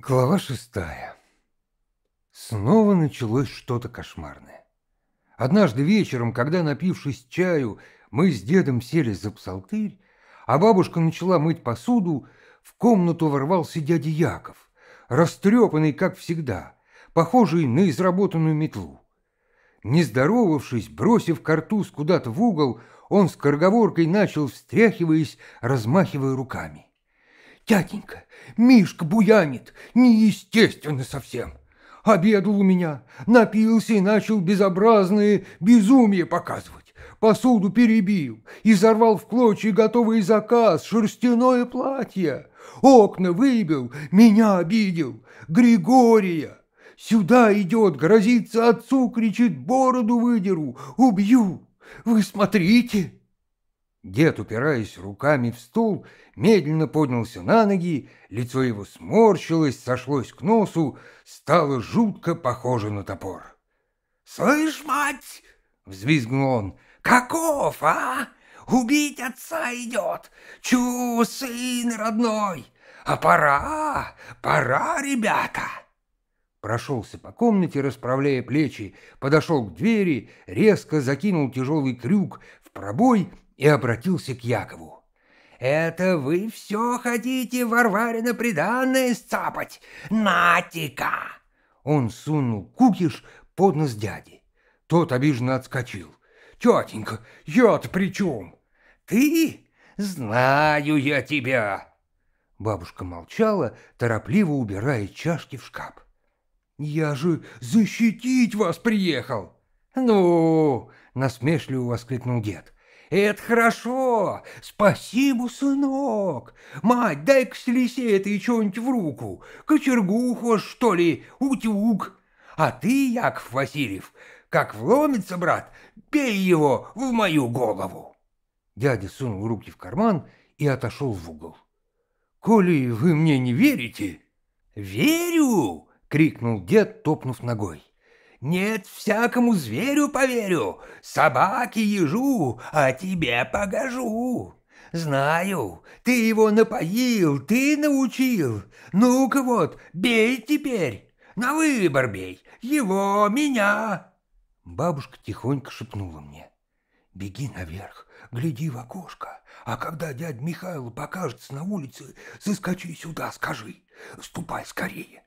Глава шестая. Снова началось что-то кошмарное. Однажды вечером, когда, напившись чаю, мы с дедом сели за псалтырь, а бабушка начала мыть посуду, в комнату ворвался дядя Яков, растрепанный, как всегда, похожий на изработанную метлу. Не здоровавшись, бросив картуз куда-то в угол, он с корговоркой начал, встряхиваясь, размахивая руками. Тятенька, Мишка буянит, неестественно совсем. Обедал у меня, напился и начал безобразные безумие показывать. Посуду перебил, и изорвал в клочья готовый заказ, шерстяное платье. Окна выбил, меня обидел, Григория. Сюда идет, грозится отцу, кричит, бороду выдеру, убью. Вы смотрите. Дед, упираясь руками в стул, медленно поднялся на ноги, лицо его сморщилось, сошлось к носу, стало жутко похоже на топор. «Слышь, мать!» — взвизгнул он. «Каков, а? Убить отца идет! Чу, сын родной! А пора, пора, ребята!» Прошелся по комнате, расправляя плечи, подошел к двери, резко закинул тяжелый крюк в пробой и обратился к Якову. «Это вы все хотите Варварина приданное сцапать? Натика!» Он сунул кукиш под нос дяди. Тот обиженно отскочил. «Тетенька, я-то при чем?» «Ты? Знаю я тебя!» Бабушка молчала, торопливо убирая чашки в шкаф. «Я же защитить вас приехал!» «Ну!» — насмешливо воскликнул дед. «Это хорошо! Спасибо, сынок! Мать, дай-ка слесе этой что-нибудь в руку! Кочергу хошь, что ли, утюг! А ты, Яков Васильев, как вломится, брат, бей его в мою голову!» Дядя сунул руки в карман и отошел в угол. «Коли вы мне не верите...» «Верю!» — крикнул дед, топнув ногой. Нет, всякому зверю поверю, собаке ежу, а тебе погожу. Знаю, ты его напоил, ты научил. Ну-ка вот, бей теперь, на выбор бей, его, меня. Бабушка тихонько шепнула мне. Беги наверх, гляди в окошко, а когда дядь Михаил покажется на улице, заскочи сюда, скажи, ступай скорее.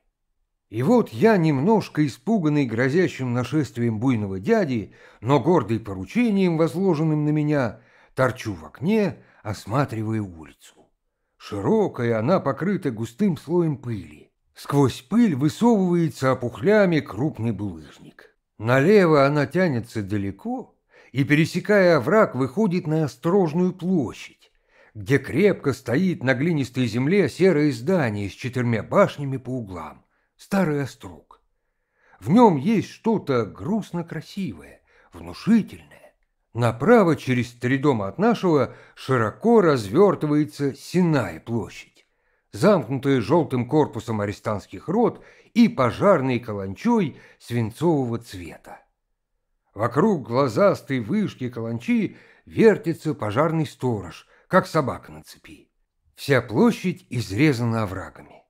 И вот я, немножко испуганный грозящим нашествием буйного дяди, но гордый поручением, возложенным на меня, торчу в окне, осматривая улицу. Широкая она покрыта густым слоем пыли. Сквозь пыль высовывается опухлями крупный булыжник. Налево она тянется далеко и, пересекая овраг, выходит на острожную площадь, где крепко стоит на глинистой земле серое здание с четырьмя башнями по углам старый острог. В нем есть что-то грустно красивое, внушительное. Направо, через три дома от нашего, широко развертывается Синая площадь, замкнутая желтым корпусом арестантских рот и пожарной каланчой свинцового цвета. Вокруг глазастой вышки каланчи вертится пожарный сторож, как собака на цепи. Вся площадь изрезана оврагами.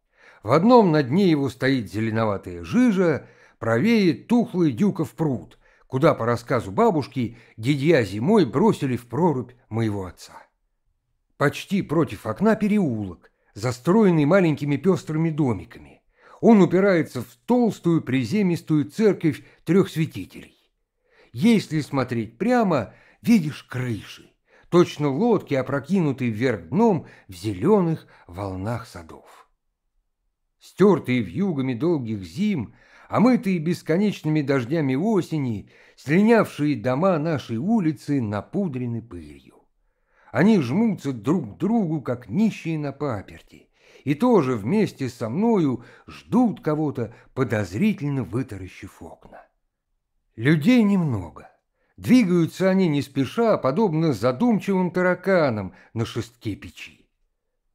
В одном на дне его стоит зеленоватая жижа, правее тухлый дюков пруд, куда, по рассказу бабушки, дедья зимой бросили в прорубь моего отца. Почти против окна переулок, застроенный маленькими пестрыми домиками. Он упирается в толстую приземистую церковь трех святителей. Если смотреть прямо, видишь крыши точно лодки, опрокинутые вверх дном в зеленых волнах садов стертые вьюгами долгих зим, омытые а бесконечными дождями осени, слинявшие дома нашей улицы напудрены пылью. Они жмутся друг к другу, как нищие на паперти, и тоже вместе со мною ждут кого-то, подозрительно вытаращив окна. Людей немного. Двигаются они не спеша, подобно задумчивым тараканам на шестке печи.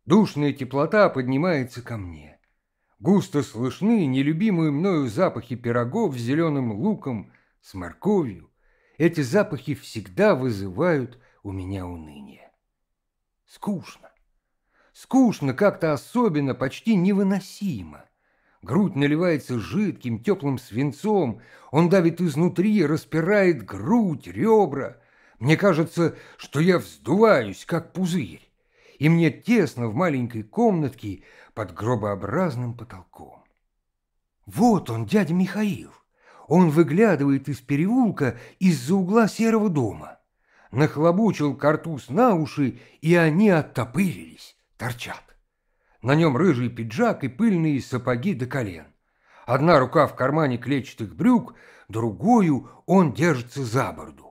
Душная теплота поднимается ко мне. Густо слышны нелюбимые мною запахи пирогов с зеленым луком, с морковью. Эти запахи всегда вызывают у меня уныние. Скучно. Скучно, как-то особенно, почти невыносимо. Грудь наливается жидким, теплым свинцом. Он давит изнутри, распирает грудь, ребра. Мне кажется, что я вздуваюсь, как пузырь. И мне тесно в маленькой комнатке, под гробообразным потолком. Вот он, дядя Михаил. Он выглядывает из переулка из-за угла серого дома. Нахлобучил картуз на уши, и они оттопырились, торчат. На нем рыжий пиджак и пыльные сапоги до колен. Одна рука в кармане клетчатых брюк, другую он держится за бороду.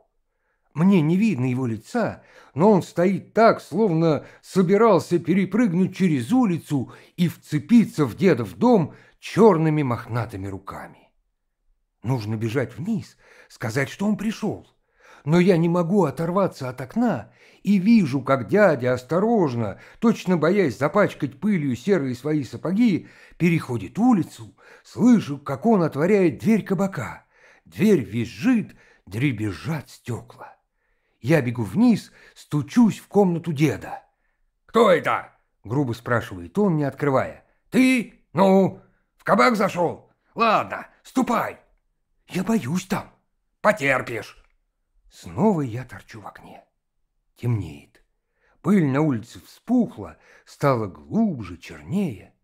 Мне не видно его лица, но он стоит так, словно собирался перепрыгнуть через улицу и вцепиться в дедов дом черными мохнатыми руками. Нужно бежать вниз, сказать, что он пришел. Но я не могу оторваться от окна и вижу, как дядя осторожно, точно боясь запачкать пылью серые свои сапоги, переходит улицу, слышу, как он отворяет дверь кабака. Дверь визжит, дребезжат стекла. Я бегу вниз, стучусь в комнату деда. «Кто это?» — грубо спрашивает он, не открывая. «Ты? Ну, в кабак зашел? Ладно, ступай!» «Я боюсь там!» «Потерпишь!» Снова я торчу в окне. Темнеет. Пыль на улице вспухла, стала глубже, чернее.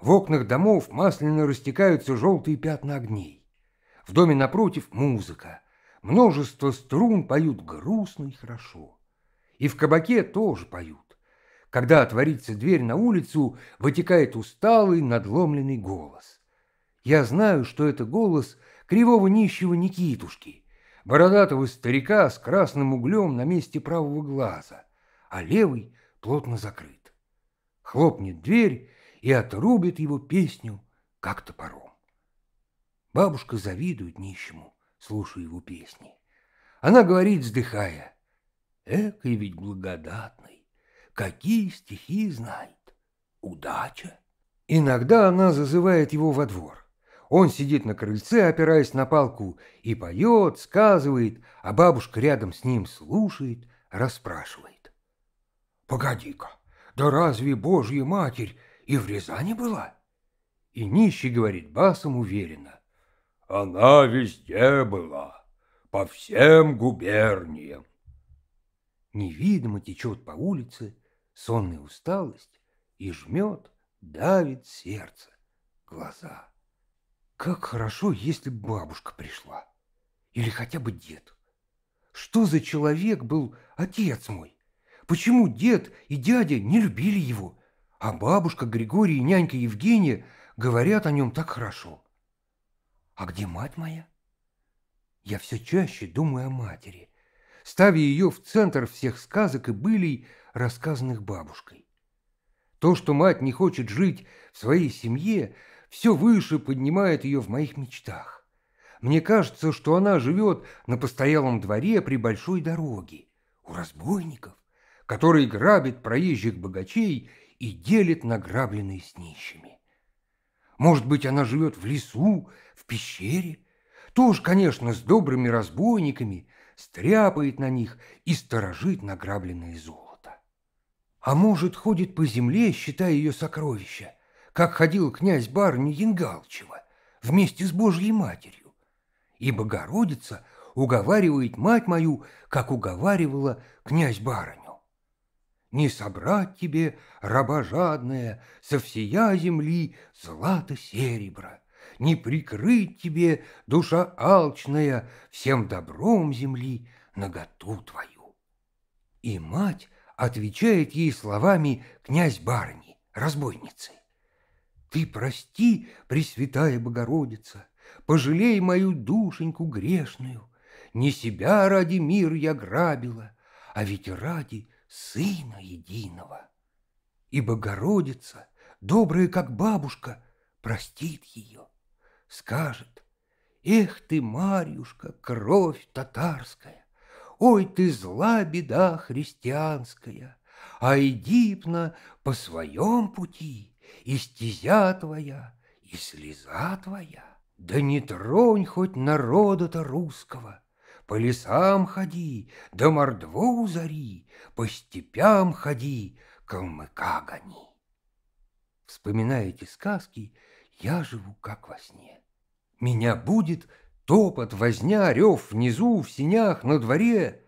В окнах домов масляно растекаются желтые пятна огней. В доме напротив музыка. Множество струн поют грустно и хорошо. И в кабаке тоже поют. Когда отворится дверь на улицу, вытекает усталый, надломленный голос. Я знаю, что это голос кривого нищего Никитушки, бородатого старика с красным углем на месте правого глаза, а левый плотно закрыт. Хлопнет дверь и отрубит его песню, как топором. Бабушка завидует нищему слушаю его песни. Она говорит, вздыхая, и ведь благодатный, какие стихи знает, удача!» Иногда она зазывает его во двор. Он сидит на крыльце, опираясь на палку, и поет, сказывает, а бабушка рядом с ним слушает, расспрашивает. «Погоди-ка, да разве Божья Матерь и в Рязани была?» И нищий говорит басом уверенно. Она везде была, по всем губерниям. Невидимо течет по улице сонная усталость и жмет, давит сердце, глаза. Как хорошо, если бабушка пришла. Или хотя бы дед. Что за человек был отец мой? Почему дед и дядя не любили его, а бабушка Григорий и нянька Евгения говорят о нем так хорошо? А где мать моя? Я все чаще думаю о матери, ставя ее в центр всех сказок и былей, рассказанных бабушкой. То, что мать не хочет жить в своей семье, все выше поднимает ее в моих мечтах. Мне кажется, что она живет на постоялом дворе при большой дороге, у разбойников, которые грабят проезжих богачей и делят награбленные с нищими. Может быть, она живет в лесу, пещере. Тоже, конечно, с добрыми разбойниками, стряпает на них и сторожит награбленное золото. А может, ходит по земле, считая ее сокровища, как ходил князь барни Янгалчева вместе с Божьей Матерью. И Богородица уговаривает мать мою, как уговаривала князь-барыню. Не собрать тебе, раба жадная, со всея земли злато-серебра, не прикрыть тебе, душа алчная, всем добром земли наготу твою. И мать отвечает ей словами князь барни, разбойницы. Ты прости, Пресвятая Богородица, пожалей мою душеньку грешную. Не себя ради мир я грабила, а ведь ради Сына Единого. И Богородица, добрая как бабушка, простит ее скажет, «Эх ты, Марьюшка, кровь татарская, ой ты зла беда христианская, а идипна по своем пути, и стезя твоя, и слеза твоя, да не тронь хоть народа-то русского, по лесам ходи, да мордву узори, по степям ходи, калмыка гони». Вспоминая эти сказки, я живу как во сне. Меня будет топот, возня, рев внизу, в синях, на дворе.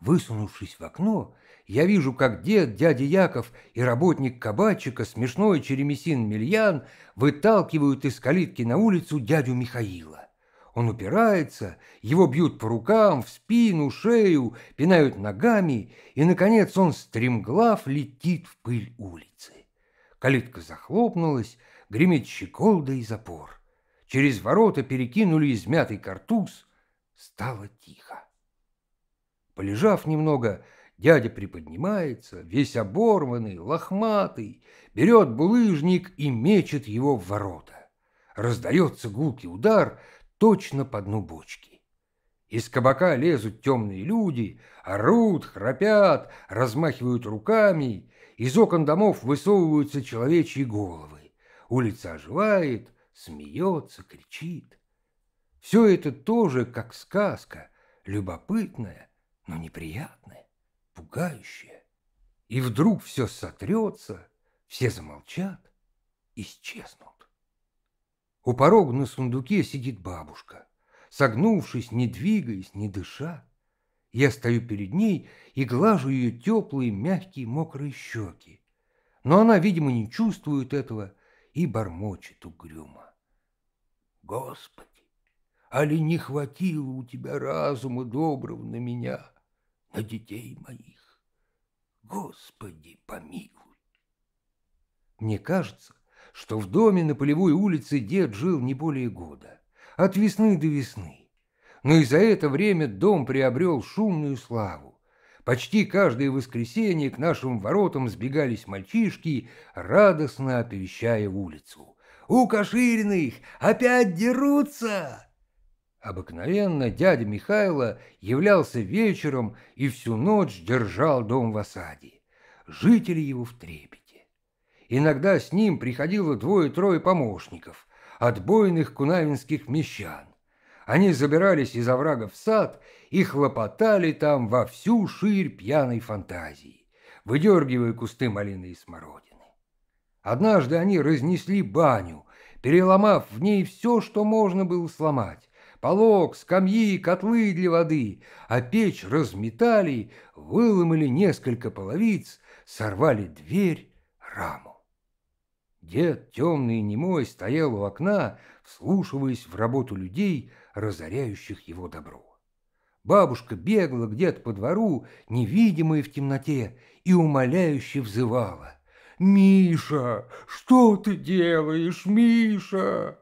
Высунувшись в окно, я вижу, как дед, дядя Яков и работник кабачика, смешной черемесин Мильян, выталкивают из калитки на улицу дядю Михаила. Он упирается, его бьют по рукам, в спину, шею, пинают ногами, и, наконец, он стремглав летит в пыль улицы. Калитка захлопнулась, гремит щеколда и запор через ворота перекинули измятый картуз. Стало тихо. Полежав немного, дядя приподнимается, весь оборванный, лохматый, берет булыжник и мечет его в ворота. Раздается гулкий удар точно по дну бочки. Из кабака лезут темные люди, орут, храпят, размахивают руками. Из окон домов высовываются человечьи головы. Улица оживает, смеется, кричит. Все это тоже как сказка, любопытная, но неприятная, пугающая. И вдруг все сотрется, все замолчат, исчезнут. У порога на сундуке сидит бабушка, согнувшись, не двигаясь, не дыша. Я стою перед ней и глажу ее теплые, мягкие, мокрые щеки. Но она, видимо, не чувствует этого, и бормочет угрюмо. Господи, али не хватило у тебя разума доброго на меня, на детей моих? Господи, помилуй! Мне кажется, что в доме на Полевой улице дед жил не более года, от весны до весны. Но и за это время дом приобрел шумную славу. Почти каждое воскресенье к нашим воротам сбегались мальчишки, радостно оповещая улицу. «У Кашириных опять дерутся!» Обыкновенно дядя Михайло являлся вечером и всю ночь держал дом в осаде. Жители его в трепете. Иногда с ним приходило двое-трое помощников, отбойных кунавинских мещан. Они забирались из оврага в сад и хлопотали там во всю ширь пьяной фантазии, выдергивая кусты малины и смородины. Однажды они разнесли баню, переломав в ней все, что можно было сломать. Полог, скамьи, котлы для воды, а печь разметали, выломали несколько половиц, сорвали дверь, раму. Дед, темный и немой, стоял у окна, вслушиваясь в работу людей, разоряющих его добро. Бабушка бегала где-то по двору, невидимая в темноте, и умоляюще взывала. «Миша, что ты делаешь, Миша?»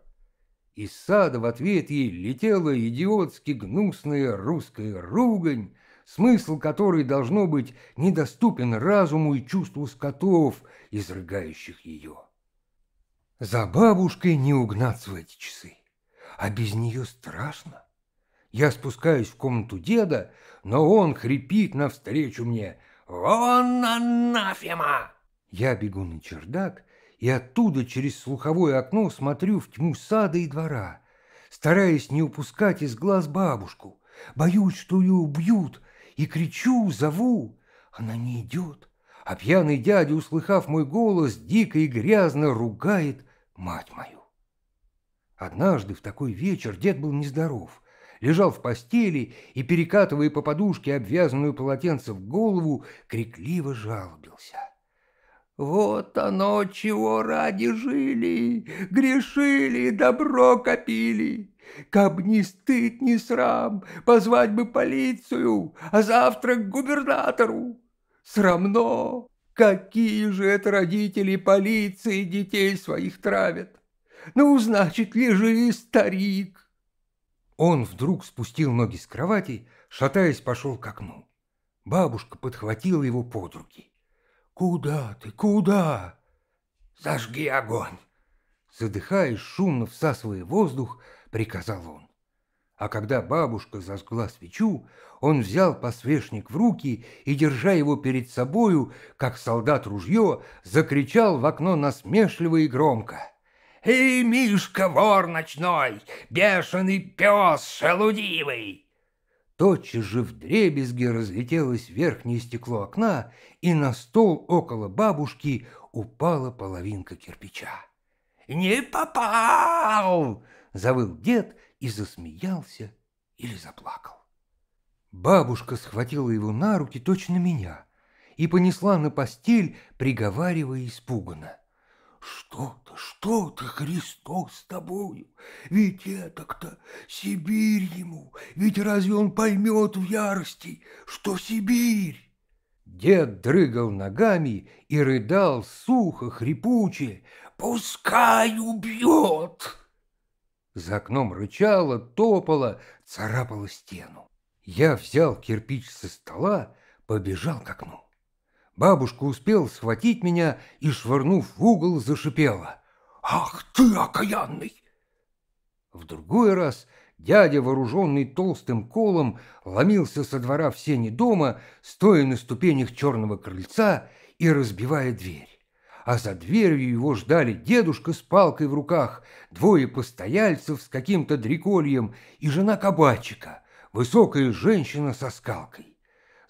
Из сада в ответ ей летела идиотски гнусная русская ругань, смысл которой должно быть недоступен разуму и чувству скотов, изрыгающих ее. За бабушкой не угнаться в эти часы а без нее страшно. Я спускаюсь в комнату деда, но он хрипит навстречу мне «Вон анафема!» Я бегу на чердак и оттуда через слуховое окно смотрю в тьму сада и двора, стараясь не упускать из глаз бабушку. Боюсь, что ее убьют, и кричу, зову. Она не идет, а пьяный дядя, услыхав мой голос, дико и грязно ругает мать мою. Однажды в такой вечер дед был нездоров, лежал в постели и, перекатывая по подушке обвязанную полотенцем в голову, крикливо жалобился. «Вот оно, чего ради жили, грешили, добро копили!» Каб ни стыд, ни срам, позвать бы полицию, а завтра к губернатору. Срамно! Какие же это родители полиции детей своих травят? Ну, значит, лежи, старик!» Он вдруг спустил ноги с кровати, шатаясь, пошел к окну. Бабушка подхватила его под руки. «Куда ты? Куда?» «Зажги огонь!» Задыхаясь, шумно всасывая воздух, приказал он. А когда бабушка зажгла свечу, он взял посвечник в руки и, держа его перед собою, как солдат ружье, закричал в окно насмешливо и громко. «Эй, Мишка, вор ночной, бешеный пес шелудивый!» Тотчас же в дребезге разлетелось верхнее стекло окна, и на стол около бабушки упала половинка кирпича. «Не попал!» — завыл дед и засмеялся или заплакал. Бабушка схватила его на руки точно меня и понесла на постель, приговаривая испуганно. Что то что то Христос, с тобою? Ведь это-то Сибирь ему, ведь разве он поймет в ярости, что Сибирь? Дед дрыгал ногами и рыдал сухо, хрипуче. «Пускай убьет!» За окном рычало, топало, царапало стену. Я взял кирпич со стола, побежал к окну. Бабушка успел схватить меня и, швырнув в угол, зашипела. «Ах ты, окаянный!» В другой раз дядя, вооруженный толстым колом, ломился со двора в сени дома, стоя на ступенях черного крыльца и разбивая дверь. А за дверью его ждали дедушка с палкой в руках, двое постояльцев с каким-то дрекольем и жена кабачика, высокая женщина со скалкой.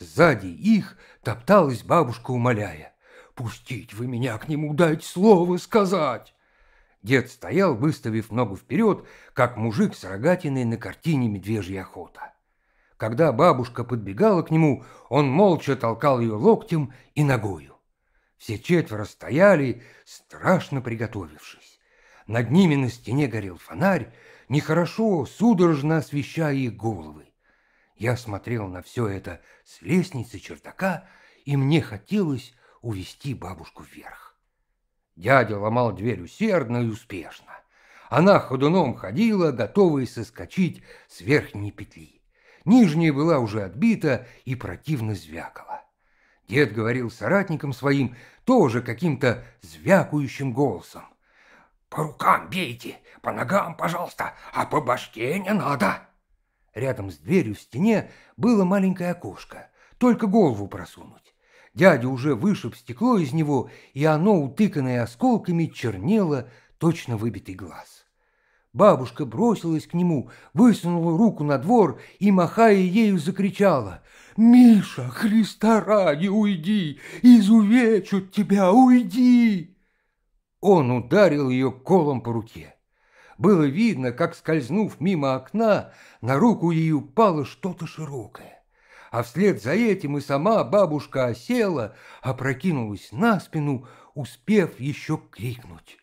Сзади их топталась бабушка, умоляя. «Пустить вы меня к нему, дать слово сказать!» Дед стоял, выставив ногу вперед, как мужик с рогатиной на картине «Медвежья охота». Когда бабушка подбегала к нему, он молча толкал ее локтем и ногою. Все четверо стояли, страшно приготовившись. Над ними на стене горел фонарь, нехорошо, судорожно освещая их головы. Я смотрел на все это с лестницы чердака, и мне хотелось увести бабушку вверх. Дядя ломал дверь усердно и успешно. Она ходуном ходила, готовая соскочить с верхней петли. Нижняя была уже отбита и противно звякала. Дед говорил соратникам своим тоже каким-то звякающим голосом. «По рукам бейте, по ногам, пожалуйста, а по башке не надо!» Рядом с дверью в стене было маленькое окошко, только голову просунуть. Дядя уже вышиб стекло из него, и оно, утыканное осколками, чернело точно выбитый глаз. Бабушка бросилась к нему, высунула руку на двор и, махая ею, закричала. «Миша, Христа ради, уйди! изувечут тебя, уйди!» Он ударил ее колом по руке было видно, как, скользнув мимо окна, на руку ей упало что-то широкое. А вслед за этим и сама бабушка осела, опрокинулась на спину, успев еще крикнуть.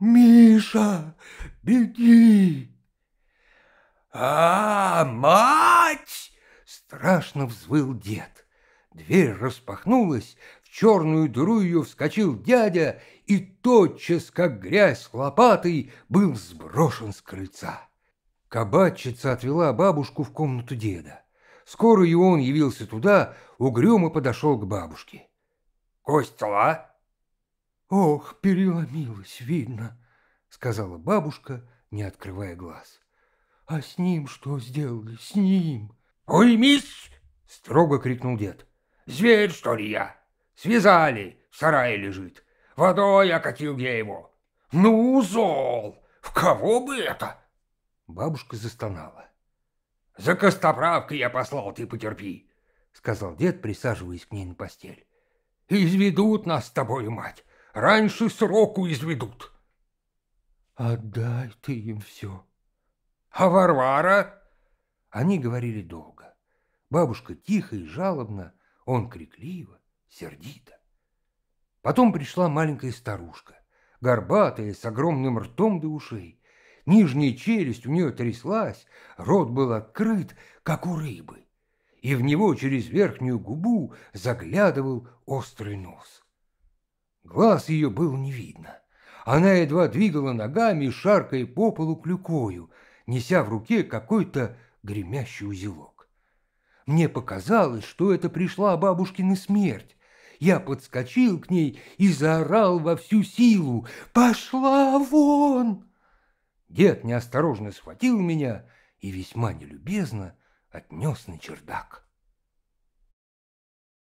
«Миша, беги!» «А, мать!» — страшно взвыл дед. Дверь распахнулась, в черную дыру ее вскочил дядя, и тотчас, как грязь лопатой, был сброшен с крыльца. Кабачица отвела бабушку в комнату деда. Скоро и он явился туда, угрюмо подошел к бабушке. Кость «Костела?» «Ох, переломилась, видно», — сказала бабушка, не открывая глаз. «А с ним что сделали? С ним?» «Уймись!» — строго крикнул дед. Зверь, что ли, я? Связали, в сарае лежит. Водой окатил я его. Ну, зол, в кого бы это? Бабушка застонала. За костоправкой я послал, ты потерпи, сказал дед, присаживаясь к ней на постель. Изведут нас с тобой, мать. Раньше сроку изведут. Отдай ты им все. А Варвара? Они говорили долго. Бабушка тихо и жалобно, он крикливо, сердито. Потом пришла маленькая старушка, горбатая, с огромным ртом до ушей. Нижняя челюсть у нее тряслась, рот был открыт, как у рыбы, и в него через верхнюю губу заглядывал острый нос. Глаз ее был не видно. Она едва двигала ногами, шаркая по полу клюкою, неся в руке какой-то гремящий узелок. Мне показалось, что это пришла бабушкина смерть. Я подскочил к ней и заорал во всю силу «Пошла вон!». Дед неосторожно схватил меня и весьма нелюбезно отнес на чердак.